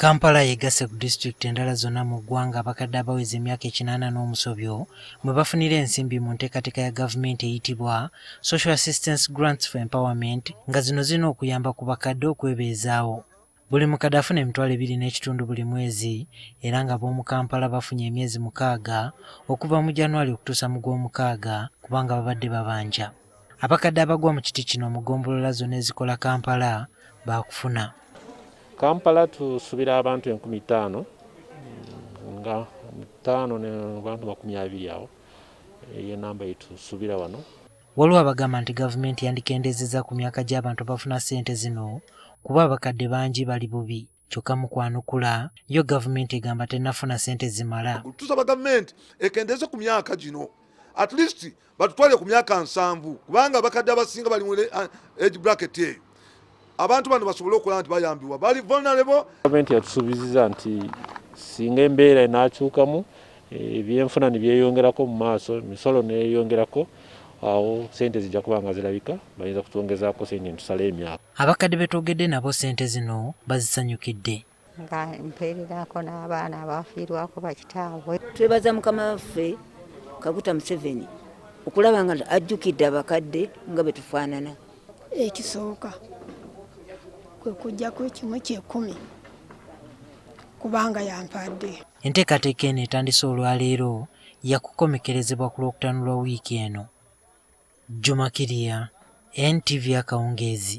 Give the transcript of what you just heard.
kampala yegasse ku disitulikiti endala zonna mu ggwanga abakadde abaweza emyaka ekinaana n'omusobyo mwe bafunira ensimbi mu nteekateeka ya gavumenti eyitibwa social assistance grants for empowerment nga zino zirina okuyamba ku bakadde okwebeezaawo buli mukadde afuna emitwalo ebiri n'ekitundu buli mwezi era nga b'omu kampala bafunye emyezi mukaaga okuva mu januwali okutuusa mu gw'omukaaga kubanga babadde babanja abakadde abagwa mu kiti kino mu ggombolola zonna ezikola kampala baakufuna kampala tusubira abantu enkumi taano mm, nga taano nebantu makumi abiri awo eyenamba eh, yitusubira wano waliwo abagamba nti gavumenti yandikendezeza ku myaka gy'abantu abafuna ssente zino kuba abakadde bangi bali bubi kyokka mukwanukula yo gavumenti egamba tenafuna sente zimala tusaba gavumenti ekendeze ku myaka gino at least batutwalire ku myaka nsanvu kubanga abakadde abasinga bali mu eh, age bracket eyo abantu bano basobole okulaba nti bayambibwa bali vulnerable gavumenti yatusuubiziza nti singa embeera enaakyukamu eh, ebyenfuna nibyeyongerako mu maaso emisolo neyeyongerako awo sente zijja kuba nga zirabika bayinza kutwongezaako sente netusala emyaka abakadde betwogedde nabo sente zino bazisanyukidde nga mpeererako n'abaana abafiirwako bakitaabwe twebaza mukama waffe kaguta museveni okulaba nga ajjukidde abakadde nga betufaanana ekisooka kwe kujja ku kimu kyekumi kubanga yampadde enteekateeka eno etandise olwaleero yakukomekerezebwa ku lwokutano lwa wiiki eno jumakiriya ntv akawungeezi